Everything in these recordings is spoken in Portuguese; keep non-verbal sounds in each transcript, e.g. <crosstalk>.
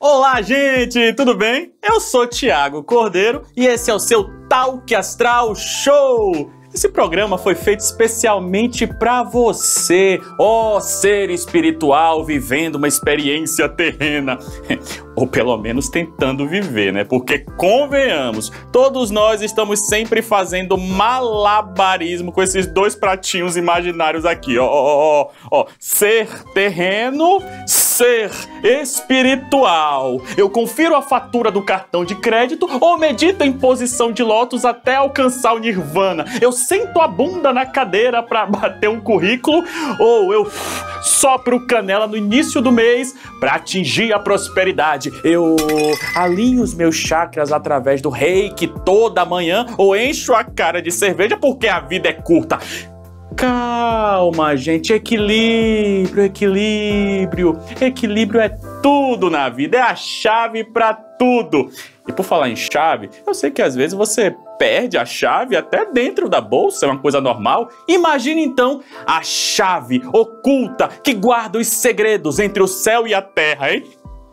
Olá, gente, tudo bem? Eu sou Tiago Cordeiro e esse é o seu Talk Astral Show. Esse programa foi feito especialmente para você, ó oh, ser espiritual vivendo uma experiência terrena. <laughs> Ou pelo menos tentando viver, né? Porque convenhamos, todos nós estamos sempre fazendo malabarismo com esses dois pratinhos imaginários aqui, ó, ó, ó, Ser terreno, ser ser espiritual. Eu confiro a fatura do cartão de crédito ou medito em posição de lótus até alcançar o nirvana. Eu sento a bunda na cadeira para <laughs> bater um currículo ou eu sopro canela no início do mês para atingir a prosperidade. Eu alinho os meus chakras através do reiki toda manhã ou encho a cara de cerveja porque a vida é curta. Calma, gente, equilíbrio, equilíbrio. Equilíbrio é tudo na vida, é a chave para tudo. E por falar em chave, eu sei que às vezes você perde a chave até dentro da bolsa, é uma coisa normal. Imagine então a chave oculta que guarda os segredos entre o céu e a terra, hein?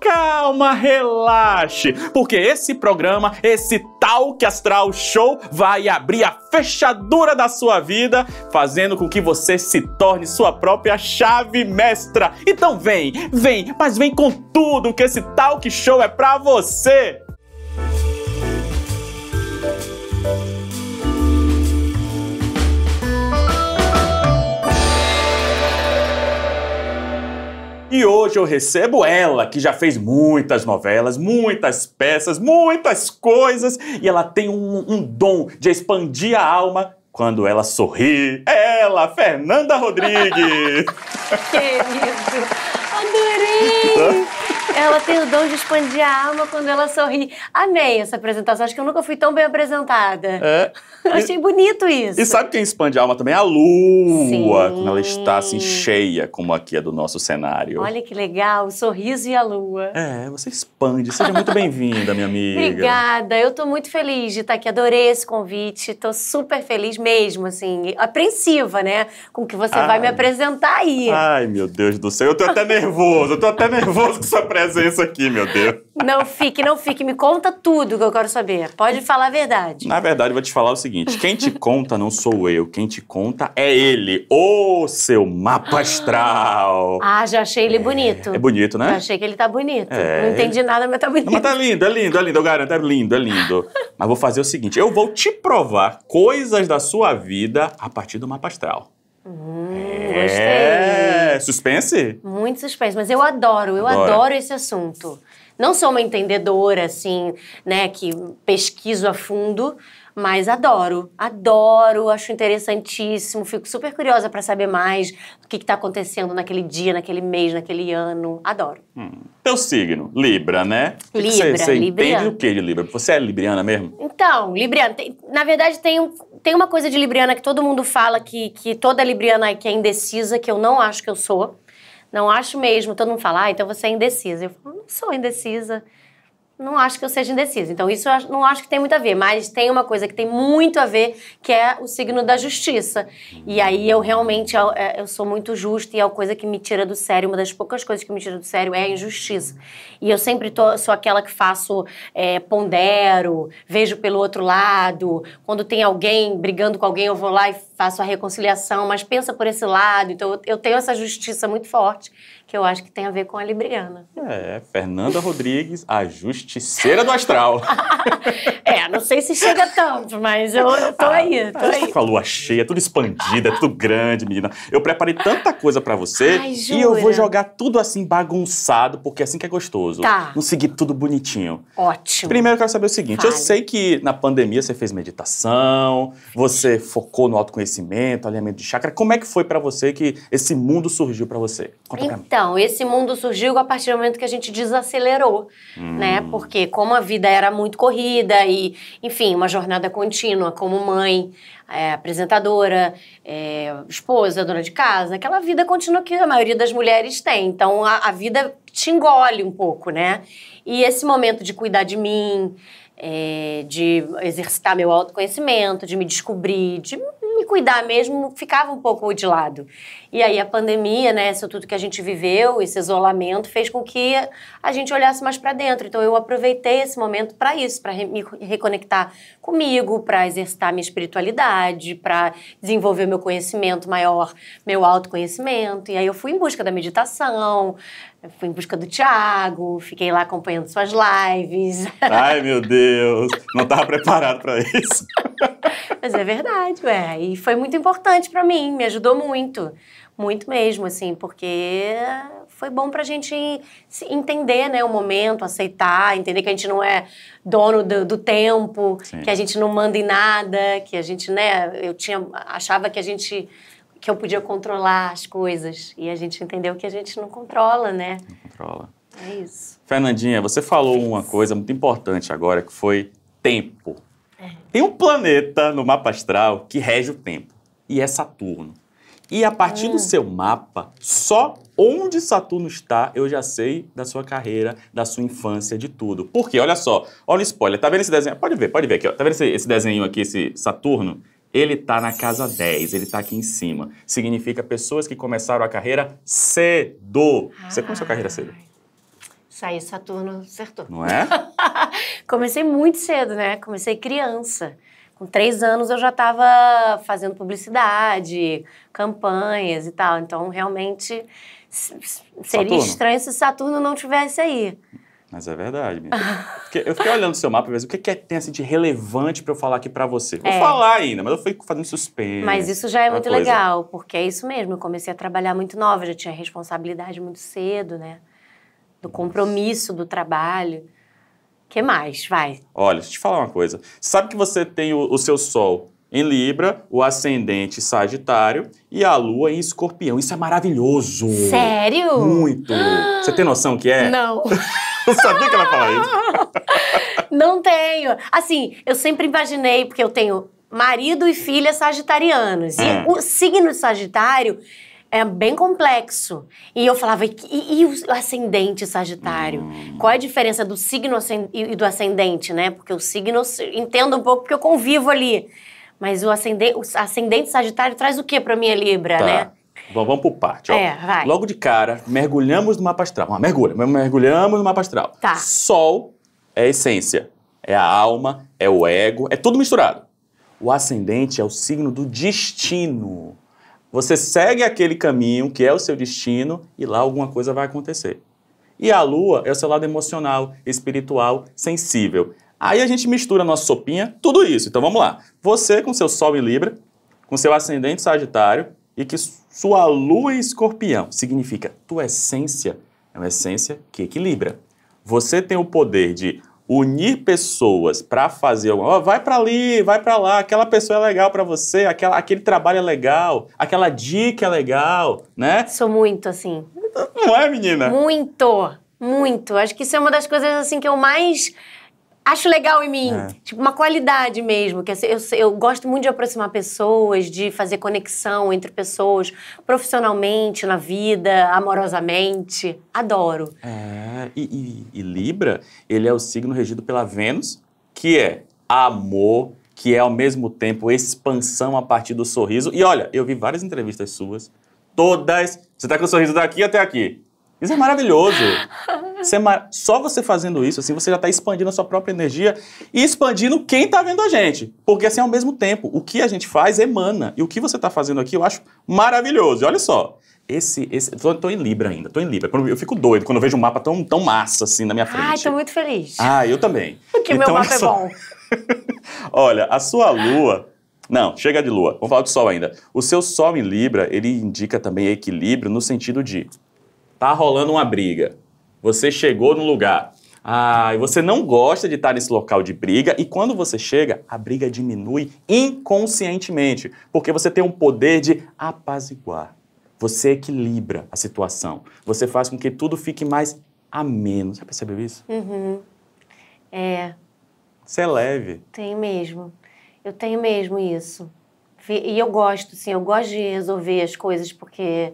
calma, relaxe, porque esse programa, esse Talk Astral Show vai abrir a fechadura da sua vida, fazendo com que você se torne sua própria chave mestra. Então vem, vem, mas vem com tudo, que esse Talk Show é pra você. E hoje eu recebo ela, que já fez muitas novelas, muitas peças, muitas coisas, e ela tem um, um dom de expandir a alma quando ela sorri. É ela, Fernanda Rodrigues! <laughs> Querido, adorei! <laughs> Ela tem o dom de expandir a alma quando ela sorri. Amei essa apresentação. Acho que eu nunca fui tão bem apresentada. É. Achei bonito isso. E sabe quem expande a alma também? A lua, Sim. quando ela está assim cheia, como aqui é do nosso cenário. Olha que legal, o sorriso e a lua. É, você expande. Seja muito bem-vinda, minha amiga. Obrigada. Eu estou muito feliz de estar aqui. Adorei esse convite. Estou super feliz mesmo, assim, apreensiva, né, com o que você Ai. vai me apresentar aí. Ai, meu Deus do céu. Eu tô até nervoso. Eu tô até nervoso com essa apresentação conversa isso aqui, meu Deus? Não fique, não fique. Me conta tudo que eu quero saber. Pode falar a verdade. Na verdade, vou te falar o seguinte: quem te conta não sou eu, quem te conta é ele, o seu mapa astral. Ah, ah já achei ele é. bonito. É bonito, né? Já achei que ele tá bonito. É. Não entendi nada, mas tá bonito. Não, mas tá lindo, é lindo, é lindo, eu garanto, é lindo, é lindo. mas vou fazer o seguinte: eu vou te provar coisas da sua vida a partir do mapa astral. Hum, é. Gostei é suspense? Muito suspense, mas eu adoro, eu Bora. adoro esse assunto. Não sou uma entendedora, assim, né, que pesquiso a fundo, mas adoro, adoro, acho interessantíssimo, fico super curiosa para saber mais o que está acontecendo naquele dia, naquele mês, naquele ano. Adoro. Hum. Teu signo, Libra, né? Libra. Você, entende o que de Libra? Você é Libriana mesmo? Então, Libriana, tem, na verdade tem, tem uma coisa de Libriana que todo mundo fala que, que toda Libriana que é indecisa, que eu não acho que eu sou. Não acho mesmo. Todo mundo fala, ah, então você é indecisa. Eu falo, não sou indecisa não acho que eu seja indecisa. Então, isso eu não acho que tem muito a ver, mas tem uma coisa que tem muito a ver, que é o signo da justiça. E aí eu realmente é, eu sou muito justa e é uma coisa que me tira do sério, uma das poucas coisas que me tira do sério é a injustiça. E eu sempre tô, sou aquela que faço, é, pondero, vejo pelo outro lado. Quando tem alguém brigando com alguém, eu vou lá e faço a reconciliação, mas pensa por esse lado. Então, eu tenho essa justiça muito forte que eu acho que tem a ver com a Libriana. É, Fernanda Rodrigues, a justiceira do astral. <laughs> é, não sei se chega tanto, mas eu, eu tô ah, aí, tô aí. com a lua cheia, tudo expandida, tudo grande, menina. Eu preparei tanta coisa para você Ai, e eu vou jogar tudo assim bagunçado, porque é assim que é gostoso. Tá. Não seguir tudo bonitinho. Ótimo. Primeiro eu quero saber o seguinte, eu sei que na pandemia você fez meditação, você focou no autoconhecimento, alinhamento de chakra. Como é que foi para você que esse mundo surgiu para você? Conta então, pra mim. Então, então, esse mundo surgiu a partir do momento que a gente desacelerou, hum. né? Porque como a vida era muito corrida e, enfim, uma jornada contínua como mãe, é, apresentadora, é, esposa, dona de casa, aquela vida contínua que a maioria das mulheres tem. Então a, a vida te engole um pouco, né? E esse momento de cuidar de mim, é, de exercitar meu autoconhecimento, de me descobrir, de cuidar mesmo ficava um pouco de lado. E aí a pandemia, né, isso tudo que a gente viveu, esse isolamento, fez com que a gente olhasse mais para dentro. Então eu aproveitei esse momento para isso, para me reconectar comigo, para exercitar minha espiritualidade, para desenvolver meu conhecimento maior, meu autoconhecimento. E aí eu fui em busca da meditação, fui em busca do Thiago, fiquei lá acompanhando suas lives. Ai, meu Deus, não estava preparado para isso. Mas é verdade, ué. E foi muito importante para mim, me ajudou muito. Muito mesmo, assim, porque foi bom pra gente entender, né, o momento, aceitar, entender que a gente não é dono do, do tempo, Sim. que a gente não manda em nada, que a gente, né, eu tinha, achava que a gente que eu podia controlar as coisas. E a gente entendeu que a gente não controla, né? Não controla. É isso. Fernandinha, você falou uma coisa muito importante agora, que foi tempo. É. Tem um planeta no mapa astral que rege o tempo, e é Saturno. E a partir do ah. seu mapa, só onde Saturno está, eu já sei da sua carreira, da sua infância, de tudo. Porque, olha só, olha o spoiler, tá vendo esse desenho? Pode ver, pode ver aqui, ó. Tá vendo esse, esse desenho aqui, esse Saturno? Ele tá na casa 10, ele tá aqui em cima. Significa pessoas que começaram a carreira cedo. Você começou a carreira cedo? Saiu Saturno, acertou. Não é? <laughs> Comecei muito cedo, né? Comecei criança. Com três anos eu já estava fazendo publicidade, campanhas e tal. Então, realmente, seria Saturno. estranho se Saturno não tivesse aí. Mas é verdade, minha. eu fiquei olhando o seu mapa e o que, que é, tem assim, de relevante para eu falar aqui para você. Vou é. falar ainda, mas eu fui fazendo suspense. Mas isso já é muito coisa. legal, porque é isso mesmo. Eu comecei a trabalhar muito nova, já tinha responsabilidade muito cedo, né? Do compromisso do trabalho que mais? Vai. Olha, deixa eu te falar uma coisa. Sabe que você tem o, o seu Sol em Libra, o ascendente Sagitário e a Lua em Escorpião. Isso é maravilhoso. Sério? Muito. Você tem noção que é? Não. eu <laughs> sabia que ela ia falar isso. <laughs> Não tenho. Assim, eu sempre imaginei, porque eu tenho marido e filha sagitarianos. E hum. o signo de sagitário é bem complexo. E eu falava, e, e o ascendente sagitário? Hum. Qual é a diferença do signo e do ascendente, né? Porque o signo, entendo um pouco porque eu convivo ali. Mas o ascendente, o ascendente sagitário traz o que para minha Libra, tá. né? Vamos, vamos por parte, ó. É, vai. Logo de cara, mergulhamos no mapa astral. mergulha, mergulhamos no mapa astral. Tá. Sol é a essência, é a alma, é o ego, é tudo misturado. O ascendente é o signo do destino. Você segue aquele caminho que é o seu destino e lá alguma coisa vai acontecer. E a lua é o seu lado emocional, espiritual, sensível. Aí a gente mistura a nossa sopinha, tudo isso. Então vamos lá. Você com seu sol em Libra, com seu ascendente Sagitário e que sua lua em Escorpião significa tua essência é uma essência que equilibra. Você tem o poder de unir pessoas para fazer alguma oh, vai para ali, vai para lá, aquela pessoa é legal para você, aquela, aquele trabalho é legal, aquela dica é legal, né? Sou muito assim. Não é, menina? Muito, muito. Acho que isso é uma das coisas assim que eu mais acho legal em mim. É. Tipo, uma qualidade mesmo. Que assim, eu, eu, gosto muito de aproximar pessoas, de fazer conexão entre pessoas, profissionalmente, na vida, amorosamente. Adoro. É, e, e, e Libra, ele é o signo regido pela Vênus, que é amor, que é ao mesmo tempo expansão a partir do sorriso. E olha, eu vi várias entrevistas suas, todas. Você tá com o sorriso daqui até aqui. Isso é maravilhoso. Isso é mar... Só você fazendo isso, assim, você já está expandindo a sua própria energia e expandindo quem está vendo a gente. Porque, assim, ao mesmo tempo, o que a gente faz emana. E o que você está fazendo aqui, eu acho maravilhoso. E olha só. Esse, esse, tô, tô, em Libra ainda, tô em Libra. Eu fico doido quando eu vejo um mapa tão, tão massa assim na minha frente. Ai, tô muito feliz. Ah, eu também. Porque então, meu mapa é bom. <laughs> olha, a sua lua não, chega de lua. Vamos falar do sol ainda. O seu sol em Libra, ele indica também equilíbrio no sentido de tá rolando uma briga. Você chegou no lugar. Ah, e você não gosta de estar nesse local de briga, e quando você chega, a briga diminui inconscientemente, porque você tem um poder de apaziguar. Você equilibra a situação. Você faz com que tudo fique mais ameno. Já percebeu isso? Uhum. É. Você é leve. Tenho mesmo. Eu tenho mesmo isso. E eu gosto, sim, eu gosto de resolver as coisas porque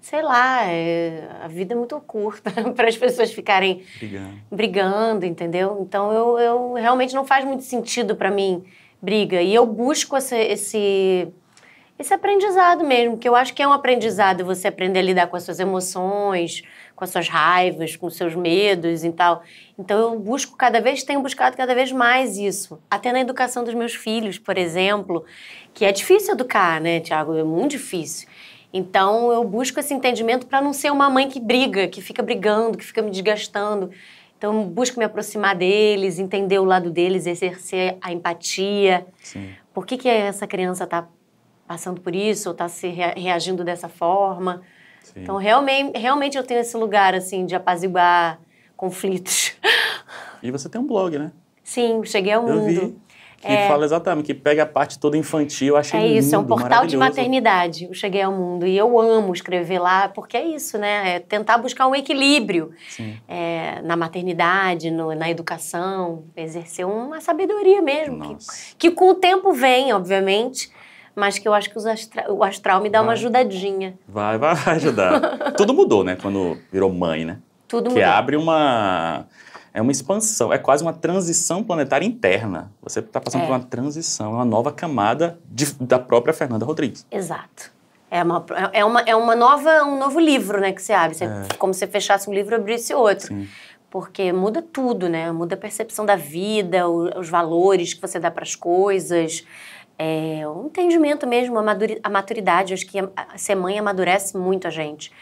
sei lá, é, a vida é muito curta <laughs> para as pessoas ficarem brigando. brigando, entendeu? Então eu, eu realmente não faz muito sentido para mim briga. E eu busco esse, esse, esse aprendizado mesmo, que eu acho que é um aprendizado você aprender a lidar com as suas emoções, com as suas raivas, com os seus medos e tal. Então eu busco cada vez, tenho buscado cada vez mais isso. Até na educação dos meus filhos, por exemplo, que é difícil educar, né, Tiago? É muito difícil. Então eu busco esse entendimento para não ser uma mãe que briga, que fica brigando, que fica me desgastando. Então eu busco me aproximar deles, entender o lado deles, exercer a empatia. Sim. Por que, que essa criança está passando por isso ou está se reagindo dessa forma? Sim. Então realmente, realmente eu tenho esse lugar assim de apaziguar conflitos. <laughs> E você tem um blog, né? Sim, cheguei ao eu mundo. Vi que é. fala exatamente, que pega a parte toda infantil. Eu achei É isso, lindo, é um portal de maternidade. Eu cheguei ao mundo e eu amo escrever lá, porque é isso, né? É tentar buscar um equilíbrio é, na maternidade, no, na educação, exercer uma sabedoria mesmo, que, que, com o tempo vem, obviamente. Mas que eu acho que astra, o astral me dá vai. uma ajudadinha. Vai, vai, vai <laughs> ajudar. Tudo mudou, né? Quando virou mãe, né? Tudo que mudou. Que abre uma é uma expansão, é quase uma transição planetária interna. Você está passando é. por uma transição, é uma nova camada de, da própria Fernanda Rodrigues. Exato. É uma, é uma, é uma nova, um novo livro, né, que você abre. Você, é. Como se fechasse um livro e abrisse outro. Sim. Porque muda tudo, né? Muda a percepção da vida, o, os valores que você dá para as coisas. É, o um entendimento mesmo, a, a maturidade. Acho que a, a ser mãe amadurece muito a gente.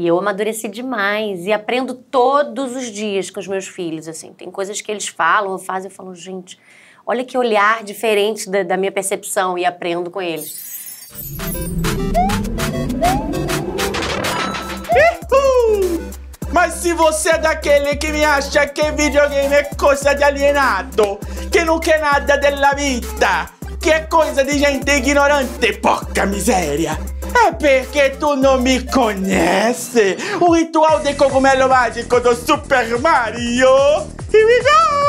E eu amadureci demais e aprendo todos os dias com os meus filhos, assim. Tem coisas que eles falam, fazem, eu falo, gente, olha que olhar diferente da, da minha percepção e aprendo com eles. Uhul! Mas se você é daquele que me acha que videogame é coisa de alienado, que não quer nada della vida, que é coisa de gente ignorante, poca miséria, é porque tu não me conhece? O ritual de cogumelo mágico do Super Mario! Here we go!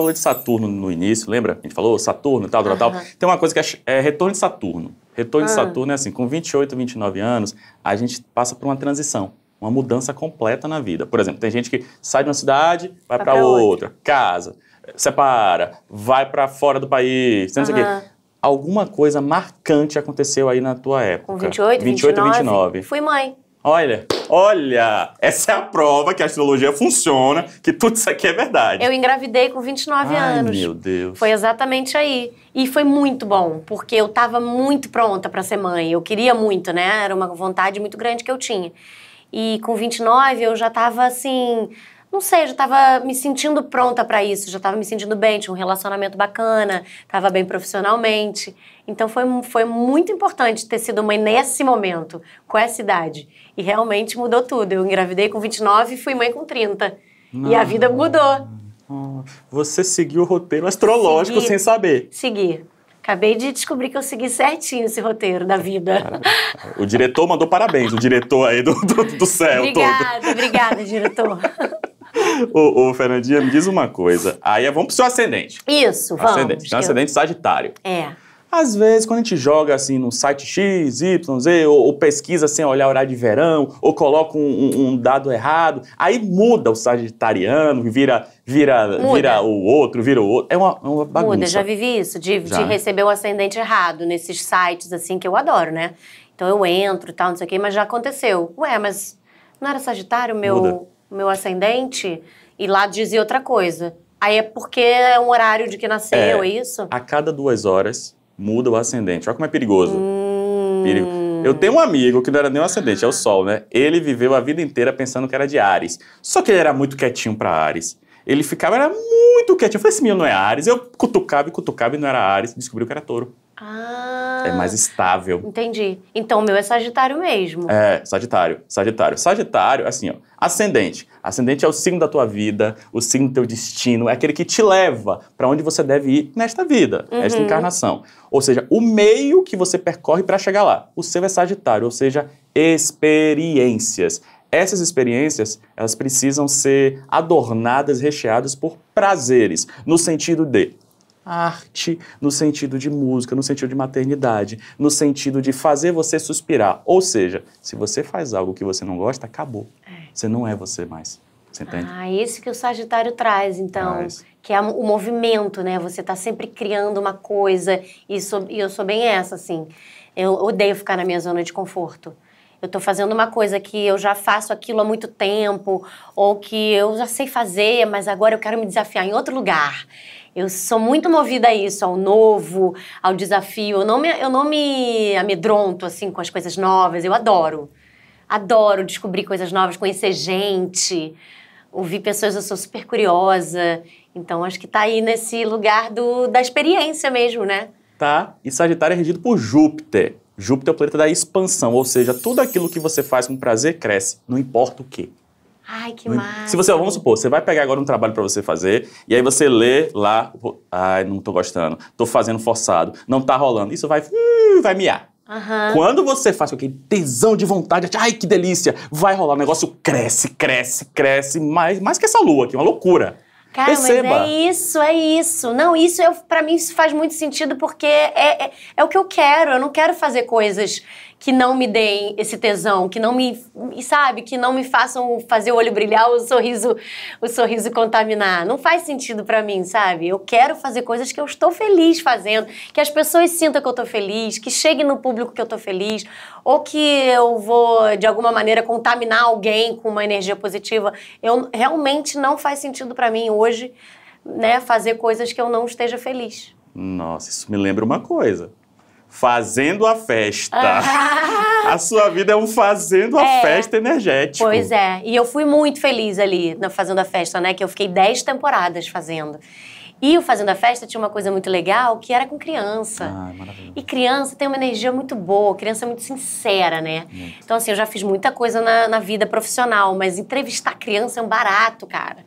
falou de Saturno no início, lembra? A gente falou Saturno, tal, tal, tal. Tem uma coisa que é, é retorno de Saturno. Retorno de ah. Saturno é assim, com 28, 29 anos, a gente passa por uma transição uma mudança completa na vida. Por exemplo, tem gente que sai de uma cidade, vai para outra, casa, separa, vai para fora do país, não sei o quê. Alguma coisa marcante aconteceu aí na tua época. Com 28, 28 29. 29. Fui mãe. Olha, olha, essa é a prova que a astrologia funciona, que tudo isso aqui é verdade. Eu engravidei com 29 Ai, anos. Meu Deus. Foi exatamente aí. E foi muito bom, porque eu estava muito pronta para ser mãe. Eu queria muito, né? Era uma vontade muito grande que eu tinha. E com 29 eu já estava assim, não sei, já estava me sentindo pronta para isso, já estava me sentindo bem, tinha um relacionamento bacana, estava bem profissionalmente. Então foi, foi muito importante ter sido mãe nesse momento, com essa idade. E realmente mudou tudo. Eu engravidei com 29 e fui mãe com 30. Não. E a vida mudou. Ah, você seguiu o roteiro astrológico segui, sem saber. Segui. Acabei de descobrir que eu segui certinho esse roteiro da vida. O diretor mandou parabéns, o diretor aí do, do, do céu obrigada, todo. Obrigada, obrigada, diretor. <laughs> ô, ô, Fernandinha, me diz uma coisa. Aí é, vamos pro seu ascendente. Isso, vamos. Ascendente. Então, ascendente sagitário. É. Às vezes, quando a gente joga assim no site X, Y, Z, ou, ou pesquisa sem olhar o horário de verão, ou coloca um, um, um, dado errado, aí muda o sagitariano, vira vira vira o outro, vira o outro. É uma, é uma bagunça. Muda, já vivi isso, de, de receber o ascendente errado nesses sites assim que eu adoro, né? Então eu entro e tal, não sei o quê, mas já aconteceu. Ué, mas não era sagitário meu. Muda o meu ascendente e lá dizia outra coisa. Aí é porque é um horário de que nasceu, é, é isso? A cada duas horas muda o ascendente. Olha como é perigoso. Hum... Perigo. Eu tenho um amigo que não era nem um ascendente, é o Sol, né? Ele viveu a vida inteira pensando que era de Ares. Só que ele era muito quietinho para Ares. Ele ficava, era muito quietinho. Eu falei, esse menino não é Ares. Eu cutucava e cutucava e não era Ares. Descobriu que era touro. Ah é mais estável. Entendi. Então o meu é Sagitário mesmo. É, Sagitário, Sagitário. Sagitário, assim, ó, ascendente. Ascendente é o signo da tua vida, o signo do teu destino, é aquele que te leva para onde você deve ir nesta vida, uhum. nesta encarnação. Ou seja, o meio que você percorre para chegar lá. O seu é Sagitário, ou seja, experiências. Essas experiências, elas precisam ser adornadas, recheadas por prazeres, no sentido de arte no sentido de música, no sentido de maternidade, no sentido de fazer você suspirar. Ou seja, se você faz algo que você não gosta, acabou. É. Você não é você mais. Você entende? Ah, isso que o Sagitário traz, então. Traz. Que é o movimento, né? Você está sempre criando uma coisa. E, sou, e eu sou bem essa, assim. Eu odeio ficar na minha zona de conforto eu estou fazendo uma coisa que eu já faço aquilo há muito tempo, ou que eu já sei fazer, mas agora eu quero me desafiar em outro lugar. Eu sou muito movida a isso, ao novo, ao desafio. Eu não me, eu não me amedronto assim com as coisas novas. Eu adoro. Adoro descobrir coisas novas, conhecer gente, ouvir pessoas. Eu sou super curiosa. Então acho que tá aí nesse lugar do, da experiência mesmo, né? Tá. E Sagitário é regido por Júpiter. Júpiter é o planeta da expansão, ou seja, tudo aquilo que você faz com prazer cresce, não importa o que. Ai, que massa. Se você, vamos supor, você vai pegar agora um trabalho para você fazer, e aí você lê lá, ai, não tô gostando, tô fazendo forçado, não tá rolando. Isso vai, uh, vai miar. Uhum. Quando você faz com aquele tesão de vontade, ai que delícia, vai rolar, o negócio cresce, cresce, cresce, mais, mais que essa lua aqui, uma loucura. Cara, Perceba. mas é isso, é isso. Não, isso para mim isso faz muito sentido porque é, é, é, o que eu quero. Eu não quero fazer coisas que não me deem esse tesão, que não me, sabe, que não me façam fazer o olho brilhar, o sorriso, o sorriso contaminar. Não faz sentido para mim, sabe? Eu quero fazer coisas que eu estou feliz fazendo, que as pessoas sintam que eu estou feliz, que chegue no público que eu estou feliz, ou que eu vou de alguma maneira contaminar alguém com uma energia positiva. Eu realmente não faz sentido para mim hoje, né, fazer coisas que eu não esteja feliz. Nossa, isso me lembra uma coisa fazendo a festa. Ah. A sua vida é um fazendo a é. festa energético. Pois é. E eu fui muito feliz ali na fazendo a festa, né? Que eu fiquei 10 temporadas fazendo. E o fazendo a Festa tinha uma coisa muito legal, que era com criança. Ah, é E criança tem uma energia muito boa, criança é muito sincera, né? Muito. Então, assim, eu já fiz muita coisa na, na, vida profissional, mas entrevistar criança é um barato, cara.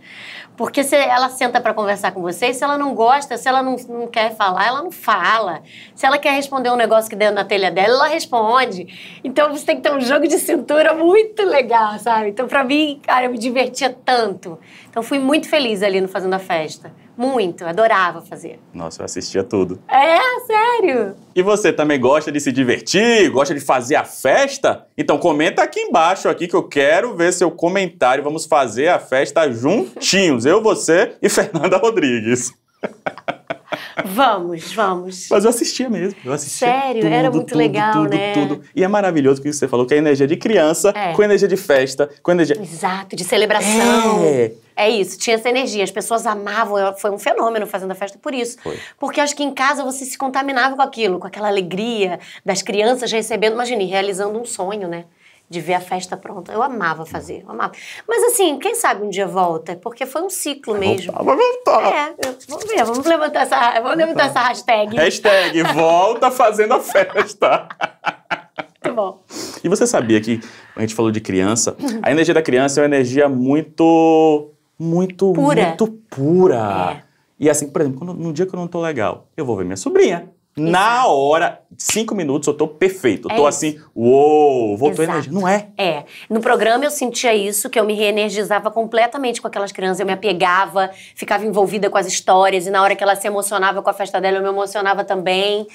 Porque se ela senta para conversar com você, se ela não gosta, se ela não, não quer falar, ela não fala. Se ela quer responder um negócio que deu na telha dela, ela responde. Então, você tem que ter um jogo de cintura muito legal, sabe? Então, para mim, cara, eu me divertia tanto. Então, fui muito feliz ali no fazendo a Festa. Muito, adorava fazer. Nossa, eu assistia tudo. É, sério? E você também gosta de se divertir? Gosta de fazer a festa? Então comenta aqui embaixo aqui que eu quero ver seu comentário. Vamos fazer a festa juntinhos, eu, você e <laughs> Fernanda Rodrigues. Vamos, vamos. Mas eu assistia mesmo. Eu assistia Sério, tudo, era muito tudo, legal, tudo, né? Tudo, tudo. E é maravilhoso o que você falou, que é energia de criança, é. com energia de festa, com energia. Exato, de celebração. É. É isso, tinha essa energia. As pessoas amavam, foi um fenômeno fazendo a festa por isso. Foi. Porque acho que em casa você se contaminava com aquilo, com aquela alegria das crianças recebendo, imagine, realizando um sonho, né? de ver a festa pronta. Eu amava fazer, eu amava. Mas assim, quem sabe um dia volta, porque foi um ciclo mesmo. Vai voltar, vai voltar. É, vamos ver, vamos levantar essa, vamos levantar essa hashtag. Hashtag volta fazendo a festa. Muito <laughs> bom. E você sabia que a gente falou de criança, a energia da criança é uma energia muito muito pura. muito pura. É. E assim, por exemplo, quando, num dia que eu não tô legal, eu vou ver minha sobrinha. Na hora, cinco minutos, eu tô perfeito. Eu é tô assim, isso. assim, uou, voltou Exato. energia. Não é? É. No programa eu sentia isso, que eu me reenergizava completamente com aquelas crianças. Eu me apegava, ficava envolvida com as histórias. E na hora que ela se emocionava com a festa dela, eu me emocionava também.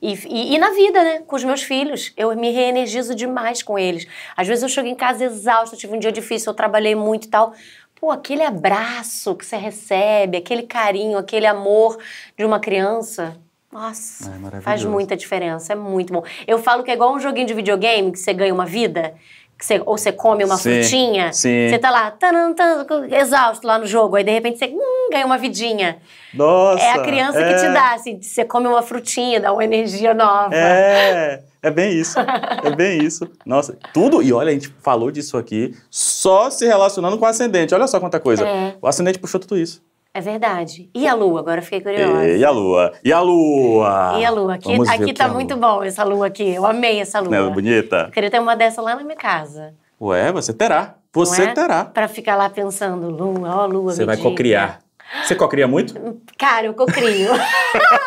E, e, e na vida, né? Com os meus filhos. Eu me reenergizo demais com eles. Às vezes eu chego em casa exausta, tive um dia difícil, eu trabalhei muito e tal pô, aquele abraço que você recebe, aquele carinho, aquele amor de uma criança, nossa, ah, é faz muita diferença, é muito bom. Eu falo que é igual um joguinho de videogame que você ganha uma vida, que você, ou você come uma sim, frutinha, sim. você tá lá, tanan tan exausto lá no jogo, aí de repente você hum, ganha uma vidinha. Nossa! É a criança é... que te é. dá, assim, você come uma frutinha, dá uma energia nova. É, é bem isso, é bem isso. Nossa, tudo, e olha, a gente falou disso aqui, só se relacionando com o ascendente, olha só quanta coisa. É. O ascendente puxou tudo isso. É verdade. E a lua? Agora fiquei curiosa. E, a lua? E a lua? E a lua? Aqui, aqui tá é muito bom essa lua aqui. Eu amei essa lua. Não é bonita? Eu queria ter uma dessa lá na minha casa. Ué, você terá. Você é? terá. Pra ficar lá pensando, lua, ó, lua. Você vai cocriar. Você cocria muito? Cara, eu cocrio.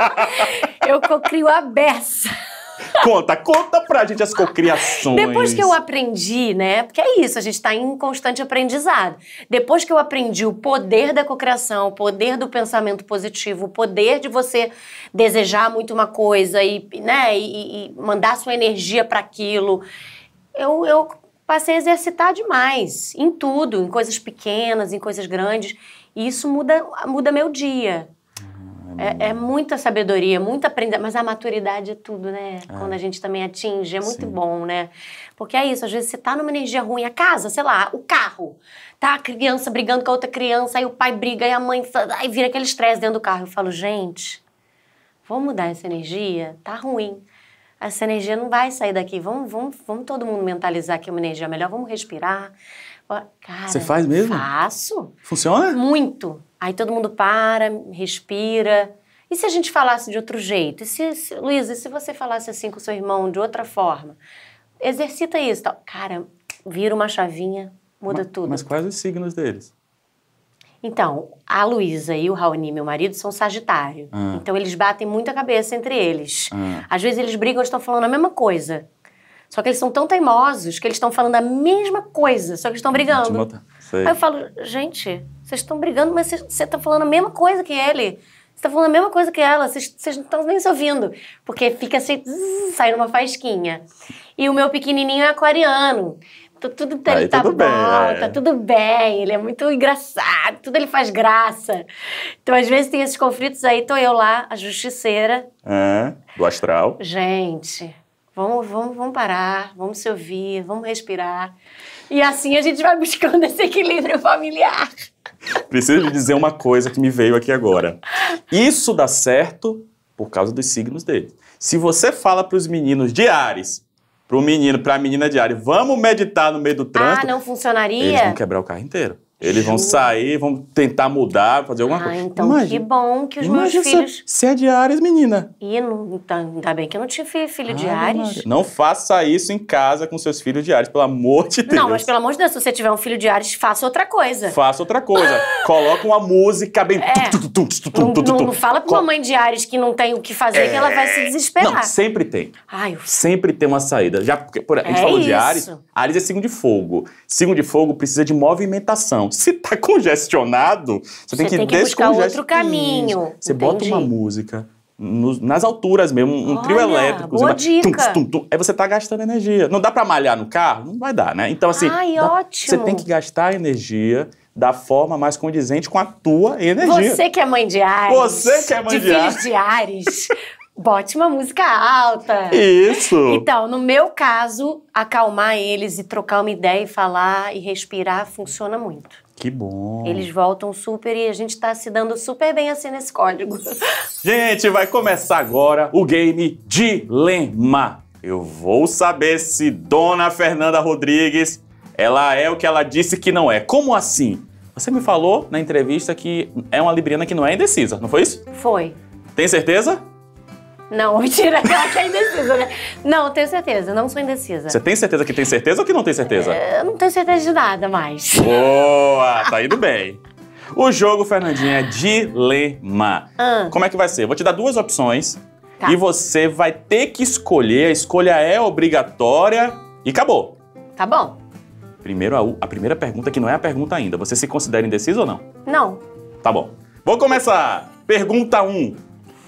<laughs> eu cocrio a beça conta, conta pra gente as cocriações. Depois que eu aprendi, né? Porque é isso, a gente tá em constante aprendizado. Depois que eu aprendi o poder da cocriação, o poder do pensamento positivo, o poder de você desejar muito uma coisa e, né, e, e mandar sua energia para aquilo, eu, eu passei a exercitar demais, em tudo, em coisas pequenas, em coisas grandes. E isso muda, muda meu dia. É, é uhum. muita sabedoria, muito aprendizado, mas a maturidade é tudo, né? É. Quando a gente também atinge, é muito Sim. bom, né? Porque é isso, às vezes você tá numa energia ruim, a casa, sei lá, o carro, tá a criança brigando com a outra criança, aí o pai briga, aí a mãe, aí vira aquele estresse dentro do carro. Eu falo, gente, vamos mudar essa energia? Tá ruim. Essa energia não vai sair daqui. Vamos, vamos, vamos todo mundo mentalizar que é uma energia melhor, vamos respirar. Cara, Você faz mesmo? Faço. Funciona? Muito. Aí todo mundo para, respira. E se a gente falasse de outro jeito? E se, se, Luísa, e se você falasse assim com seu irmão de outra forma? Exercita isso. Tal. Cara, vira uma chavinha, muda mas, tudo. Mas quais os signos deles? Então, a Luísa e o Raoni, meu marido, são Sagitário. Ah. Então, eles batem muita cabeça entre eles. Ah. Às vezes, eles brigam, e estão falando a mesma coisa. Só que eles são tão teimosos que eles estão falando a mesma coisa, só que estão brigando. Sei. Aí eu falo, gente, vocês estão brigando, mas você está falando a mesma coisa que ele. Você está falando a mesma coisa que ela, vocês não estão nem se ouvindo. Porque fica assim, zzz, saindo uma fasquinha. E o meu pequenininho é aquariano. Tô, tudo ele tá tudo bom, bem, é. tá tudo bem, ele é muito engraçado, tudo ele faz graça. Então, às vezes, tem esses conflitos aí, tô eu lá, a justiceira. É, do astral. Gente, vamos, vamos, vamos parar, vamos se ouvir, vamos respirar. E assim a gente vai buscando esse equilíbrio familiar. Preciso de dizer uma coisa que me veio aqui agora. Isso dá certo por causa dos signos dele. Se você fala para os meninos de Ares, para o menino, para a menina de Ares, vamos meditar no meio do ah, trânsito. Ah, não funcionaria? Eles vão quebrar o carro inteiro. Eles vão sair, vão tentar mudar, fazer alguma ah, coisa. Então imagina, que bom que os meus filhos. Se é de Ares, menina. E não, tá, ainda bem que eu não tive filho, diário. ah, de Ares. Não faça isso em casa com seus filhos de Ares, pelo amor de Deus. Não, mas pelo amor de Deus, se você tiver um filho de Ares, faça outra coisa. Faça outra coisa. <gasps> Coloca uma música bem. É. Tum, tum, tum, não, não, não, fala pra uma mãe de Ares que não tem o que fazer, é. que ela vai se é. desesperar. Não, sempre tem. Ai, Sempre tem uma saída. Já, por, a gente é falou isso. de Ares. Ares é signo de fogo. Signo de fogo precisa de movimentação. Se tá congestionado, você, você tem que tem que buscar outro caminho. Você Entendi. bota uma música no, nas alturas mesmo, um Olha, trio elétrico. Boa você vai, tum, tum, tum, aí você tá gastando energia. Não dá para malhar no carro? Não vai dar, né? Então, assim, Ai, dá, você tem que gastar energia da forma mais condizente com a tua energia. Você que é mãe de Ares. Você que é mãe de, de Ares. de Ares. <laughs> bote uma música alta. Isso. Então, no meu caso, acalmar eles e trocar uma ideia e falar e respirar funciona muito. Que bom. Eles voltam super e a gente tá se dando super bem assim nesse código. <laughs> Gente, vai começar agora o game Dilema. Eu vou saber se Dona Fernanda Rodrigues ela é o que ela disse que não é. Como assim? Você me falou na entrevista que é uma libriana que não é indecisa, não foi isso? Foi. Tem certeza? Não, <laughs> mentira, aquela que é indecisa, né? Não, tenho certeza, não sou indecisa. Você tem certeza que tem certeza ou que não tem certeza? É, eu não tenho certeza de nada mais. Boa, <laughs> tá indo bem. O jogo, Fernandinha, é dilema. Hum. Como é que vai ser? Vou te dar duas opções tá. e você vai ter que escolher. A escolha é obrigatória e acabou. Tá bom. Primeiro, a, a primeira pergunta, que não é a pergunta ainda. Você se considera indecisa ou não? Não. Tá bom. Vou começar. Pergunta 1. Um.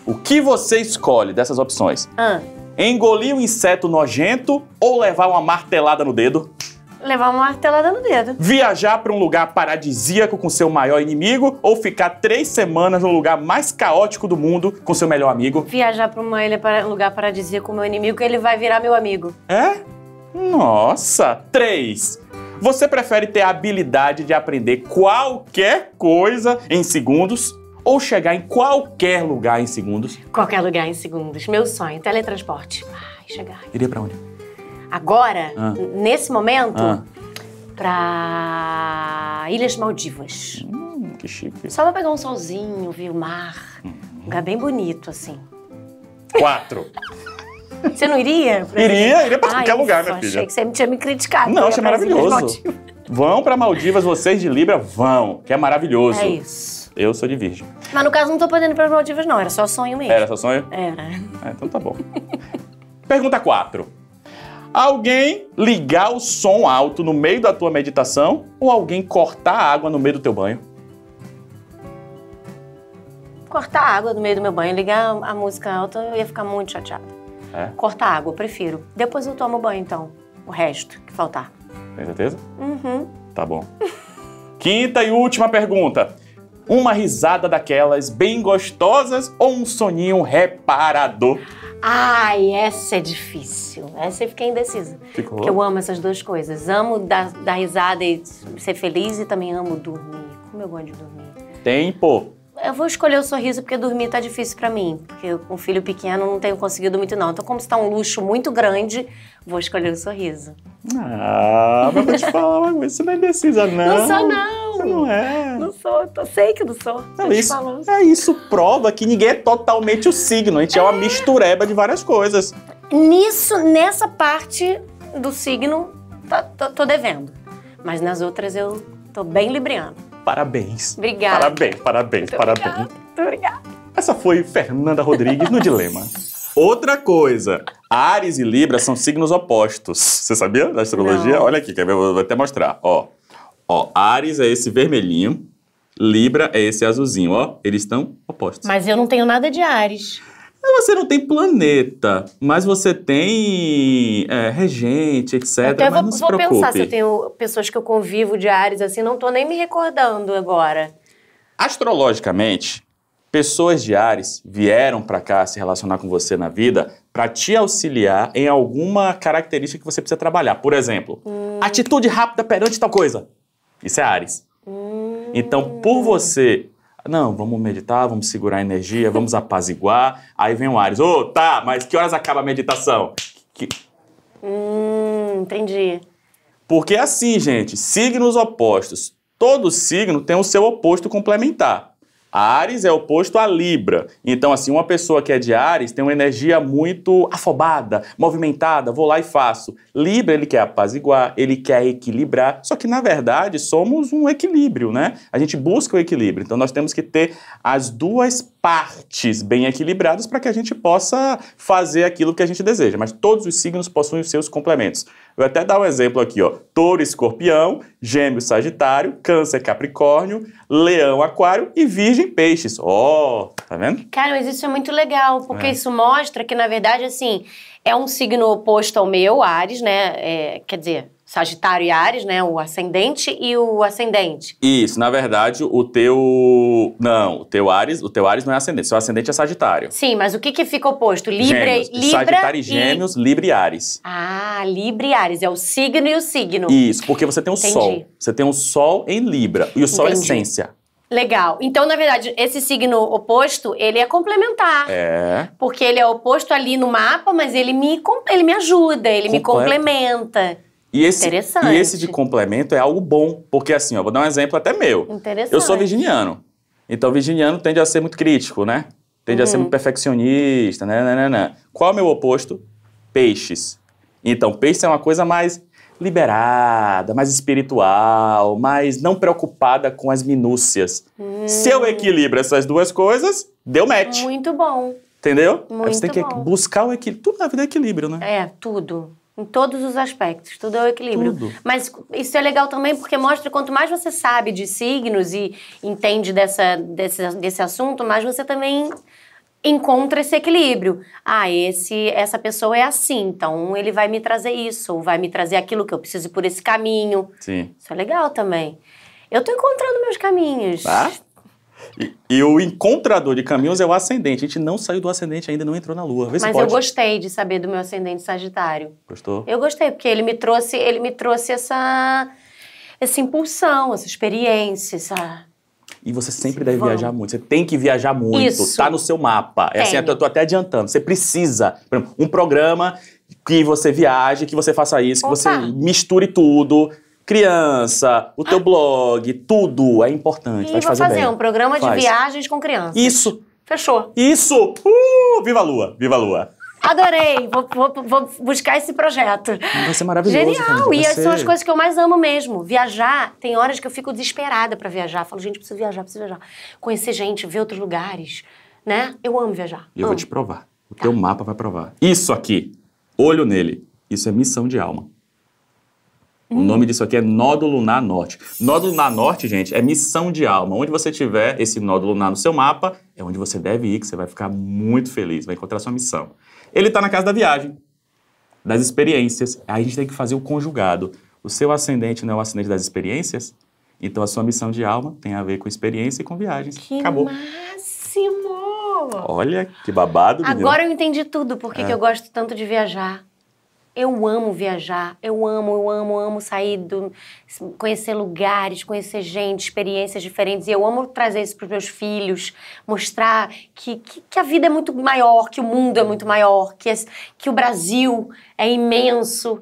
O que você escolhe dessas opções? Ah. Engolir um inseto nojento ou levar uma martelada no dedo? Levar uma martelada no dedo. Viajar para um lugar paradisíaco com seu maior inimigo ou ficar três semanas no lugar mais caótico do mundo com seu melhor amigo? Viajar para uma ilha, para um lugar paradisíaco com meu inimigo, que ele vai virar meu amigo. É? Nossa! Três. Você prefere ter a habilidade de aprender qualquer coisa em segundos ou chegar em qualquer lugar em segundos? Qualquer lugar em segundos. Meu sonho, teletransporte. Ai, chegar. Iria para onde? Agora, ah. nesse momento, ah. para Ilhas Maldivas. Hum, que chique. Só pra pegar um solzinho, ver o mar. Hum. Um lugar bem bonito, assim. Quatro. <laughs> Você não iria? Iria, iria pra qualquer lugar, minha filha. Achei que você tinha me criticado. Não, achei maravilhoso. Vão para Maldivas, vocês de Libra, vão, que é maravilhoso. É isso. Eu sou de virgem. Mas no caso não tô podendo ir para Maldivas, não. Era só sonho mesmo. Era só sonho? Era. É, então tá bom. Pergunta 4. Alguém ligar o som alto no meio da tua meditação ou alguém cortar a água no meio do teu banho? Cortar a água no meio do meu banho, ligar a música alta, eu ia ficar muito chateada. É? Cortar a água, eu prefiro. Depois eu tomo banho, então. O resto que faltar. Tem certeza? Uhum. Tá bom. Quinta e última pergunta uma risada daquelas bem gostosas ou um soninho reparador? Ai, essa é difícil. Essa né? eu fiquei indecisa. Ficou. Porque eu amo essas duas coisas. Amo dar, dar risada e ser feliz e também amo dormir. Como eu gosto de dormir. Tempo eu vou escolher o sorriso porque dormir tá difícil para mim, porque com filho pequeno não tenho conseguido muito não. Então como está um luxo muito grande, vou escolher o sorriso. Ah, mas vou te falar uma coisa, você não é indecisa não. Não sou não. Você não é. Não sou, tô, sei que não sou. Não, isso, é, isso prova que ninguém é totalmente o signo, a gente é, é uma mistureba de várias coisas. Nisso, nessa parte do signo, tô, tá, tô, tô devendo. Mas nas outras eu tô bem libriando. Parabéns. Obrigada. Parabéns, parabéns, muito parabéns. Obrigada, muito obrigada. Essa foi Fernanda Rodrigues no Dilema. <laughs> Outra coisa, Ares e Libra são signos opostos. Você sabia da astrologia? Não. Olha aqui, quer ver? Vou até mostrar. Ó, ó, Ares é esse vermelhinho, Libra é esse azulzinho. Ó, eles estão opostos. Mas eu não tenho nada de Ares. Você não tem planeta, mas você tem é, regente, etc. Até mas vou, não se vou preocupe. pensar se eu tenho pessoas que eu convivo de Ares, assim, não estou nem me recordando agora. Astrologicamente, pessoas de Ares vieram para cá se relacionar com você na vida para te auxiliar em alguma característica que você precisa trabalhar. Por exemplo, hum. atitude rápida perante tal coisa. Isso é Ares. Hum. Então, por você não, vamos meditar, vamos segurar a energia, vamos apaziguar. Aí vem o Ares. Ô, oh, tá, mas que horas acaba a meditação? Que... Hum, entendi. Porque é assim, gente, signos opostos. Todo signo tem o seu oposto complementar. Ares é oposto a Libra. Então, assim, uma pessoa que é de Ares tem uma energia muito afobada, movimentada, vou lá e faço. Libra, ele quer apaziguar, ele quer equilibrar. Só que, na verdade, somos um equilíbrio, né? A gente busca o equilíbrio. Então, nós temos que ter as duas partes bem equilibradas para que a gente possa fazer aquilo que a gente deseja. Mas todos os signos possuem os seus complementos. Vou até dar um exemplo aqui, ó. Touro, escorpião, gêmeo, sagitário, câncer, capricórnio, leão, aquário e virgem, peixes. Ó, oh, tá vendo? Cara, mas isso é muito legal, porque é. isso mostra que, na verdade, assim, é um signo oposto ao meu, Ares, né? É, quer dizer, Sagitário e Ares, né? O ascendente e o ascendente. Isso, na verdade, o teu. Não, o teu Ares, o teu Ares não é ascendente, seu ascendente é Sagitário. Sim, mas o que, que fica oposto? Libra, gêmeos. Libra Sagitário e Gêmeos, Libra e Ares. Ah, Libra e Ares, é o signo e o signo. Isso, porque você tem o Entendi. Sol. Você tem o Sol em Libra e o Sol é Entendi. é essência. Legal. Então, na verdade, esse signo oposto, ele é complementar. É. Porque ele é oposto ali no mapa, mas ele me, ele me ajuda, ele Completa. me complementa. E esse, Interessante. e esse de complemento é algo bom, porque assim, ó, vou dar um exemplo até meu. Interessante. Eu sou virginiano. Então, virginiano tende a ser muito crítico, né? Tende uhum. a ser uhum. muito perfeccionista, né, né, né, né. Qual é o meu oposto? Peixes. Então, peixe é uma coisa mais liberada, mais espiritual, mais não preocupada com as minúcias. Hum. Se eu equilibro essas duas coisas, deu match. Muito bom. Entendeu? Muito Aí você tem que buscar o equilíbrio. Tudo na vida é equilíbrio, né? É, tudo. Em todos os aspectos, tudo é o equilíbrio. Tudo. Mas isso é legal também porque mostra quanto mais você sabe de signos e entende dessa, desse, desse assunto, mais você também encontra esse equilíbrio. Ah, esse essa pessoa é assim, então ele vai me trazer isso, ou vai me trazer aquilo que eu preciso por esse caminho. Sim. Isso é legal também. Eu tô encontrando meus caminhos. Ah, e, e, o encontrador de caminhos é o ascendente. A gente não saiu do ascendente ainda, não entrou na lua. Vê Mas eu gostei de saber do meu ascendente sagitário. Gostou? Eu gostei, porque ele me trouxe, ele me trouxe essa, essa impulsão, essa experiência, essa... E você sempre deve Vamos. viajar muito. Você tem que viajar muito. Isso. Tá no seu mapa. É assim, eu tô até adiantando. Você precisa. Exemplo, um programa que você viaje, que você faça isso, Opa. que você misture tudo criança, o teu ah. blog, tudo é importante. E vai fazer, fazer um programa Faz. de viagens com criança. Isso. Fechou. Isso! Uh, viva a lua! Viva a lua! Adorei, vou, vou, vou, buscar esse projeto. Vai ser maravilhoso. Genial, e ser... são as coisas que eu mais amo mesmo. Viajar, tem horas que eu fico desesperada para viajar. Falo, gente, preciso viajar, preciso viajar. Conhecer gente, ver outros lugares, né? Eu amo viajar. E eu amo. vou te provar. O tá. teu mapa vai provar. Isso aqui, olho nele, isso é missão de alma. O nome disso aqui é Nódulo Lunar Norte. Nódulo Lunar Norte, gente, é missão de alma. Onde você tiver esse Nódulo lunar no seu mapa, é onde você deve ir, que você vai ficar muito feliz, vai encontrar sua missão. Ele está na casa da viagem, das experiências. Aí a gente tem que fazer o conjugado. O seu ascendente não é o ascendente das experiências? Então a sua missão de alma tem a ver com experiência e com viagens. Que Acabou. máximo! Olha que babado. Menina. Agora eu entendi tudo porque é. eu gosto tanto de viajar. Eu amo viajar, eu amo, eu amo, amo sair, do, conhecer lugares, conhecer gente, experiências diferentes. E eu amo trazer isso para os meus filhos, mostrar que, que, que, a vida é muito maior, que o mundo é muito maior, que, que o Brasil é imenso.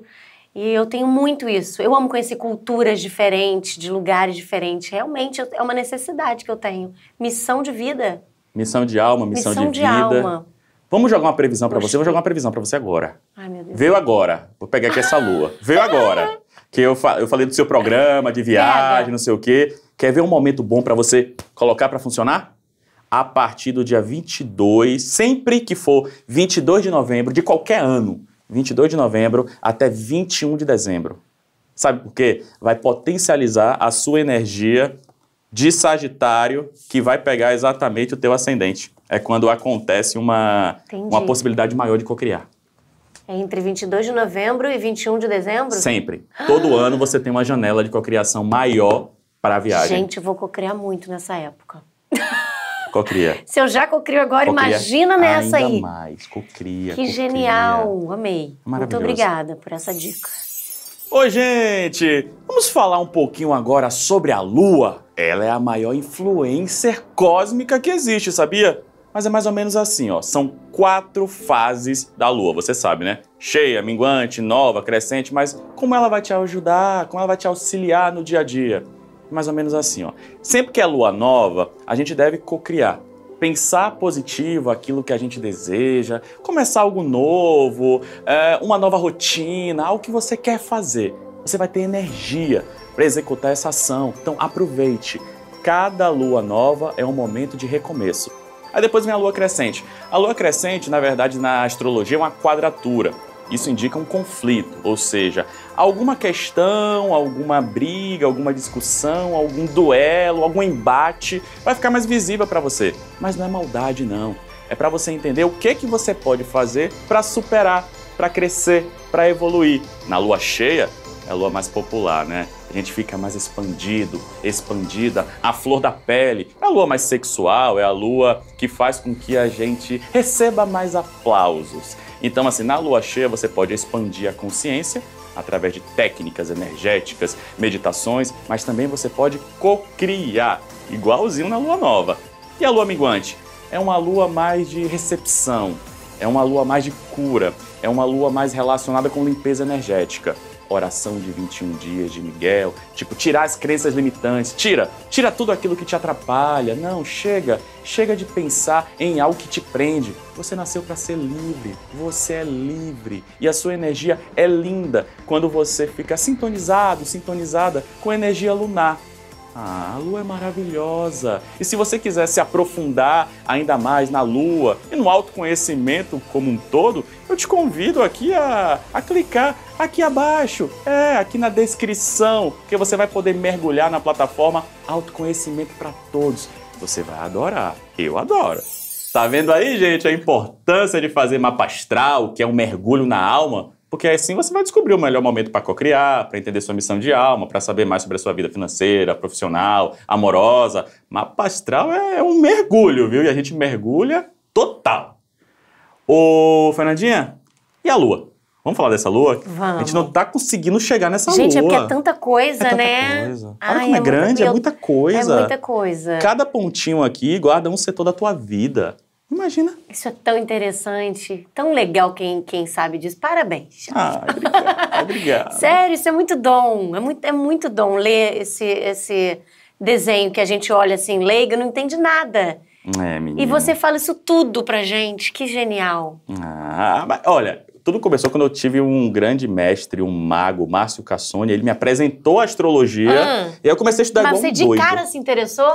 E eu tenho muito isso. Eu amo conhecer culturas diferentes, de lugares diferentes. Realmente é uma necessidade que eu tenho. Missão de vida. Missão de alma, missão, missão de, de vida. Alma. Vamos jogar uma previsão para você? Vou jogar uma previsão para você agora. Ai, meu Deus. Veio agora. Vou pegar aqui essa lua. Veio agora. <laughs> Que eu, fa eu falei do seu programa de viagem, não sei o quê. Quer ver um momento bom para você colocar para funcionar? A partir do dia 22, sempre que for 22 de novembro de qualquer ano, 22 de novembro até 21 de dezembro. Sabe por quê? Vai potencializar a sua energia de Sagitário, que vai pegar exatamente o teu ascendente é quando acontece uma, uma possibilidade maior de cocriar. É entre 22 de novembro e 21 de dezembro? Sempre. Todo ah! ano você tem uma janela de cocriação maior para a viagem. Gente, vou cocriar muito nessa época. <laughs> Cocria. Se eu já cocrio agora, cocria imagina nessa ainda aí. Ainda mais, cocria. Que cocria. genial, amei. Muito obrigada por essa dica. Oi, gente! Vamos falar um pouquinho agora sobre a Lua. Ela é a maior influencer cósmica que existe, sabia? Mas é mais ou menos assim, ó. São quatro fases da Lua, você sabe, né? Cheia, minguante, nova, crescente, mas como ela vai te ajudar, como ela vai te auxiliar no dia a dia? É mais ou menos assim, ó. Sempre que é Lua nova, a gente deve cocriar. Pensar positivo aquilo que a gente deseja, começar algo novo, é, uma nova rotina, algo que você quer fazer. Você vai ter energia para executar essa ação. Então aproveite. Cada lua nova é um momento de recomeço. Aí depois vem a lua crescente. A lua crescente, na verdade, na astrologia é uma quadratura. Isso indica um conflito, ou seja, alguma questão, alguma briga, alguma discussão, algum duelo, algum embate vai ficar mais visível para você. Mas não é maldade não. É para você entender o que que você pode fazer para superar, para crescer, para evoluir. Na lua cheia, é a lua mais popular, né? a gente fica mais expandido, expandida, a flor da pele. É a lua mais sexual, é a lua que faz com que a gente receba mais aplausos. Então, assim, na lua cheia você pode expandir a consciência através de técnicas energéticas, meditações, mas também você pode co-criar, igualzinho na lua nova. E a lua minguante? É uma lua mais de recepção, é uma lua mais de cura é uma lua mais relacionada com limpeza energética. Oração de 21 dias de Miguel, tipo, tirar as crenças limitantes, tira, tira tudo aquilo que te atrapalha. Não, chega, chega de pensar em algo que te prende. Você nasceu para ser livre, você é livre e a sua energia é linda quando você fica sintonizado, sintonizada com a energia lunar ah, a Lua é maravilhosa. E se você quiser se aprofundar ainda mais na Lua e no autoconhecimento como um todo, eu te convido aqui a, a clicar aqui abaixo, é, aqui na descrição, que você vai poder mergulhar na plataforma Autoconhecimento para Todos. Você vai adorar. Eu adoro. Tá vendo aí, gente, a importância de fazer mapa astral, que é um mergulho na alma? Porque assim você vai descobrir o melhor momento para cocriar, para entender sua missão de alma, para saber mais sobre a sua vida financeira, profissional, amorosa. Mapa astral é, é um mergulho, viu? E a gente mergulha total. Ô, Fernandinha, e a lua? Vamos falar dessa lua? Vamos. A gente não tá conseguindo chegar nessa gente, lua. Gente, é porque é tanta coisa, é tanta né? Coisa. Olha Ai, como é, grande, muita, é muita coisa. É muita coisa. Cada pontinho aqui guarda um setor da tua vida. Imagina. Isso é tão interessante, tão legal quem, quem sabe disso. Parabéns. Ah, obrigado. obrigado. <laughs> Sério, isso é muito dom. É muito, é muito dom ler esse, esse desenho que a gente olha assim, leiga, não entende nada. É, menina. E você fala isso tudo pra gente. Que genial. Ah, mas olha, tudo começou quando eu tive um grande mestre, um mago, Márcio Cassoni. Ele me apresentou a astrologia ah. e eu comecei a estudar mas igual um você de doido. cara se interessou?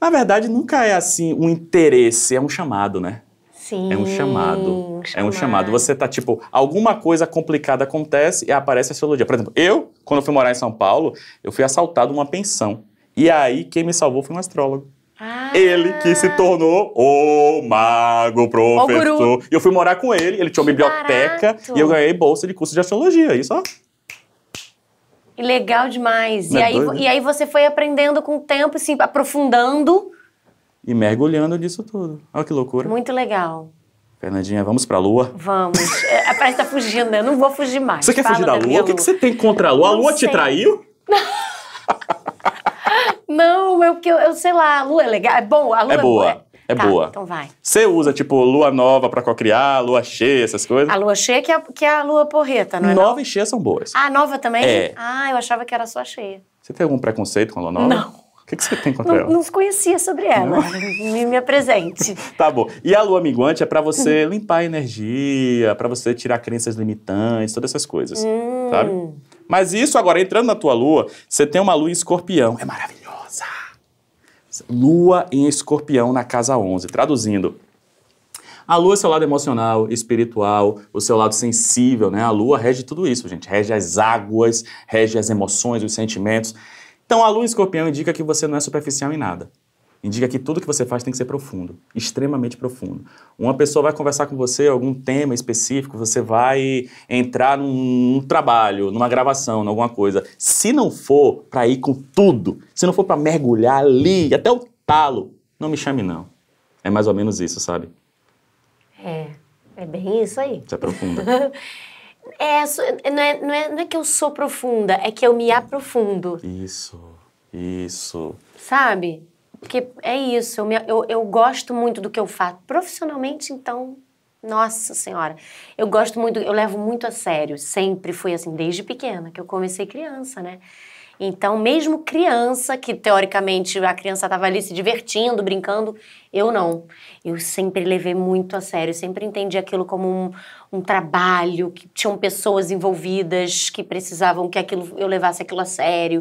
Na verdade, nunca é assim um interesse, é um chamado, né? Sim, é um chamado. é um chamado. Você tá tipo, alguma coisa complicada acontece e aparece a astrologia. Por exemplo, eu, quando fui morar em São Paulo, eu fui assaltado numa pensão. E aí, quem me salvou foi um astrólogo. Ah. Ele que se tornou o mago professor. E eu fui morar com ele, ele tinha uma biblioteca barato. e eu ganhei bolsa de curso de astrologia. Isso, ó legal demais. e, é aí, e aí você foi aprendendo com o tempo, assim, aprofundando. E mergulhando nisso tudo. Olha que loucura. Muito legal. Fernandinha, vamos pra lua? Vamos. É, é, parece que tá fugindo, né? Eu não vou fugir mais. Você quer Fala fugir da, da lua? O que, que você tem contra a lua? Não a lua sei. te traiu? <laughs> Não, é eu, eu, eu sei lá, a lua é legal, é bom, a lua é boa. É, é tá, boa. Então vai. Você usa, tipo, lua nova pra cocriar, lua cheia, essas coisas? A lua cheia que é, que é a lua porreta, não é? Nova não? e cheia são boas. Ah, nova também? É. Ah, eu achava que era só cheia. Você tem algum preconceito com a lua nova? Não. O que, que você tem contra não, ela? Não conhecia sobre ela. <laughs> Me, me apresente. <laughs> tá bom. E a lua minguante é para você <laughs> limpar a energia, para você tirar crenças limitantes, todas essas coisas. Hum. Sabe? Mas isso agora, entrando na tua lua, você tem uma lua em escorpião. É maravilhoso. Lua em escorpião na casa 11. Traduzindo, a lua é seu lado emocional, espiritual, o seu lado sensível, né? A lua rege tudo isso, gente. Rege as águas, rege as emoções, os sentimentos. Então a lua em escorpião indica que você não é superficial em nada indica que tudo que você faz tem que ser profundo, extremamente profundo. Uma pessoa vai conversar com você algum tema específico, você vai entrar num, num trabalho, numa gravação, em alguma coisa. Se não for para ir com tudo, se não for para mergulhar ali até o talo, não me chame não. É mais ou menos isso, sabe? É, é bem isso aí. Você é profunda. <laughs> é, não é, não, é, não é que eu sou profunda, é que eu me aprofundo. Isso, isso. Sabe? Porque é isso, eu, me, eu, eu gosto muito do que eu faço. Profissionalmente, então, nossa senhora. Eu gosto muito, eu levo muito a sério. Sempre fui assim, desde pequena, que eu comecei criança, né? Então, mesmo criança, que teoricamente a criança estava ali se divertindo, brincando, eu não. Eu sempre levei muito a sério, sempre entendi aquilo como um, um, trabalho, que tinham pessoas envolvidas que precisavam que aquilo, eu levasse aquilo a sério.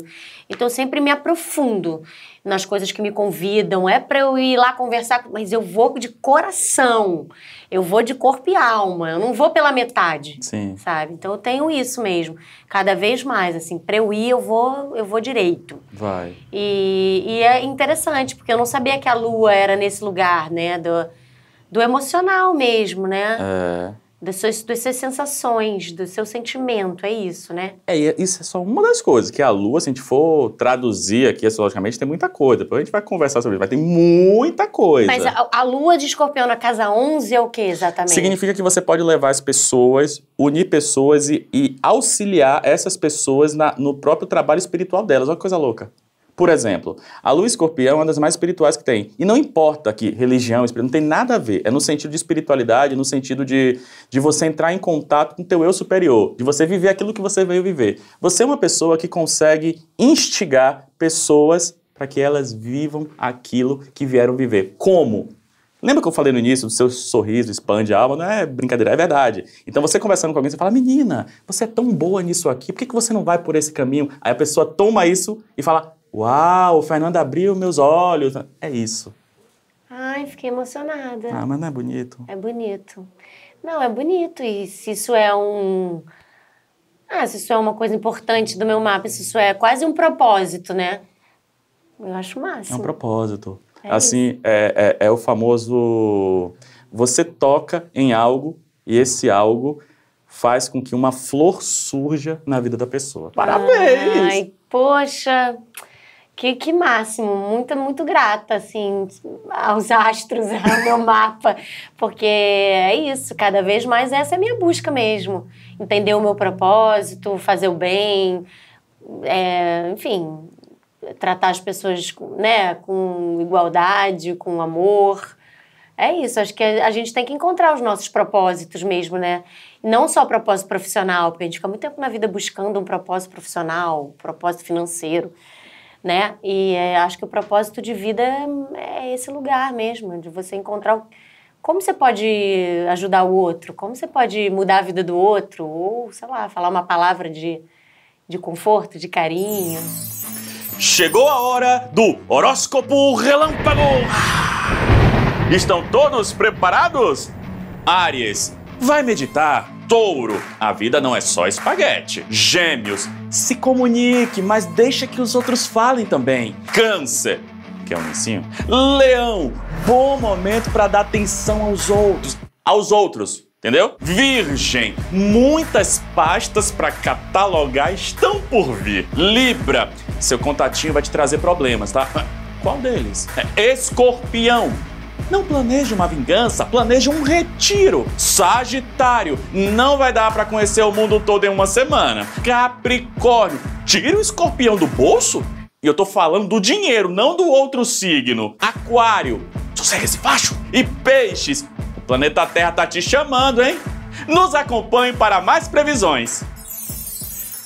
Então eu sempre me aprofundo nas coisas que me convidam. É para eu ir lá conversar, mas eu vou de coração. Eu vou de corpo e alma. Eu não vou pela metade. Sim. Sabe? Então eu tenho isso mesmo. Cada vez mais assim, para eu ir eu vou, eu vou direito. Vai. E, e é interessante porque eu não sabia que a lua era nesse lugar, né? Do, do emocional mesmo, né? É. Das suas, das suas sensações, do seu sentimento, é isso, né? É, é, isso é só uma das coisas, que a lua, se a gente for traduzir aqui astrologicamente, tem muita coisa. Depois a gente vai conversar sobre isso, vai ter muita coisa. Mas a, a lua de escorpião na casa 11 é o que exatamente? Significa que você pode levar as pessoas, unir pessoas e, e auxiliar essas pessoas na, no próprio trabalho espiritual delas. Olha que coisa louca. Por exemplo, a lua escorpião é uma das mais espirituais que tem. E não importa que religião, não tem nada a ver. É no sentido de espiritualidade, no sentido de, de você entrar em contato com o teu eu superior, de você viver aquilo que você veio viver. Você é uma pessoa que consegue instigar pessoas para que elas vivam aquilo que vieram viver. Como? Lembra que eu falei no início do seu sorriso expande a alma? Não é brincadeira, é verdade. Então você conversando com alguém, você fala, menina, você é tão boa nisso aqui, por que, que você não vai por esse caminho? Aí a pessoa toma isso e fala, Uau, o Fernando abriu meus olhos. É isso. Ai, fiquei emocionada. Ah, mas não é bonito? É bonito. Não, é bonito. E se isso é um. Ah, se isso é uma coisa importante do meu mapa, se isso é quase um propósito, né? Eu acho máximo. É um propósito. É assim, é, é, é o famoso. Você toca em algo e esse algo faz com que uma flor surja na vida da pessoa. Parabéns! Ai, poxa, que, que máximo, muito, muito grata, assim, aos <laughs> astros, ao meu mapa, porque é isso, cada vez mais essa é a minha busca mesmo. Entender o meu propósito, fazer o bem, é, enfim, tratar as pessoas né, com igualdade, com amor. É isso, acho que a gente tem que encontrar os nossos propósitos mesmo, né? Não só propósito profissional, porque a gente fica muito tempo na vida buscando um propósito profissional, um propósito financeiro né? E é, acho que o propósito de vida é, é esse lugar mesmo, de você encontrar o, como você pode ajudar o outro, como você pode mudar a vida do outro, ou sei lá, falar uma palavra de, de conforto, de carinho. Chegou a hora do horóscopo relâmpago! Estão todos preparados? Aries, vai meditar touro. A vida não é só espaguete. Gêmeos, se comunique, mas deixa que os outros falem também. Câncer, que é um lencinho. Leão, bom momento para dar atenção aos outros. Aos outros, entendeu? Virgem, muitas pastas para catalogar estão por vir. Libra, seu contatinho vai te trazer problemas, tá? Qual deles? É, escorpião, não planeje uma vingança, planeje um retiro. Sagitário, não vai dar para conhecer o mundo todo em uma semana. Capricórnio, tira o escorpião do bolso? E eu tô falando do dinheiro, não do outro signo. Aquário, sossega esse facho. E peixes, o planeta Terra tá te chamando, hein? Nos acompanhe para mais previsões.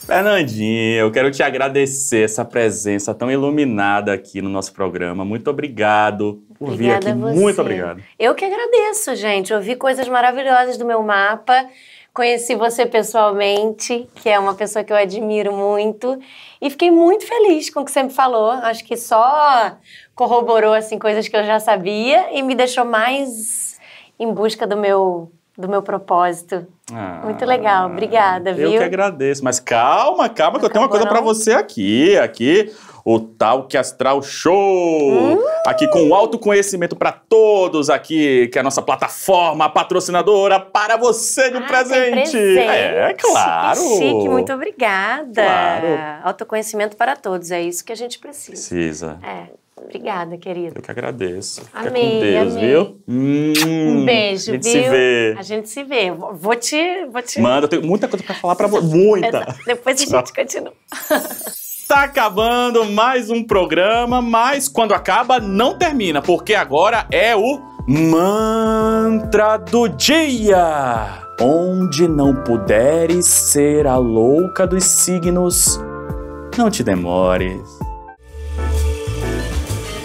Fernandinho, eu quero te agradecer essa presença tão iluminada aqui no nosso programa. Muito obrigado por Obrigada vir aqui. Muito obrigado. Eu que agradeço, gente. Ouvi coisas maravilhosas do meu mapa. Conheci você pessoalmente, que é uma pessoa que eu admiro muito, e fiquei muito feliz com o que você me falou. Acho que só corroborou assim coisas que eu já sabia e me deixou mais em busca do meu do meu propósito. Ah, Muito legal, obrigada, eu viu? Eu que agradeço, mas calma, calma, que eu tenho uma coisa para você aqui, aqui. O Talk Astral Show! Hum. Aqui com autoconhecimento para todos aqui, que é a nossa plataforma patrocinadora para você de ah, tá presente. presente. É, claro! Chique, chique, muito obrigada! Claro. Autoconhecimento para todos, é isso que a gente precisa. Precisa. É. Obrigada, querido. Eu que agradeço. Fica amei, com Deus, amei. viu? um hum, beijo, a gente viu? se vê. A gente se vê. Vou te, vou te... Manda, eu tenho muita coisa para falar para você. Muita. Depois a gente continua. Está <laughs> acabando mais um programa, mas quando acaba, não termina, porque agora é o Mantra do Dia. Onde não puderes ser a louca dos signos, não te demores.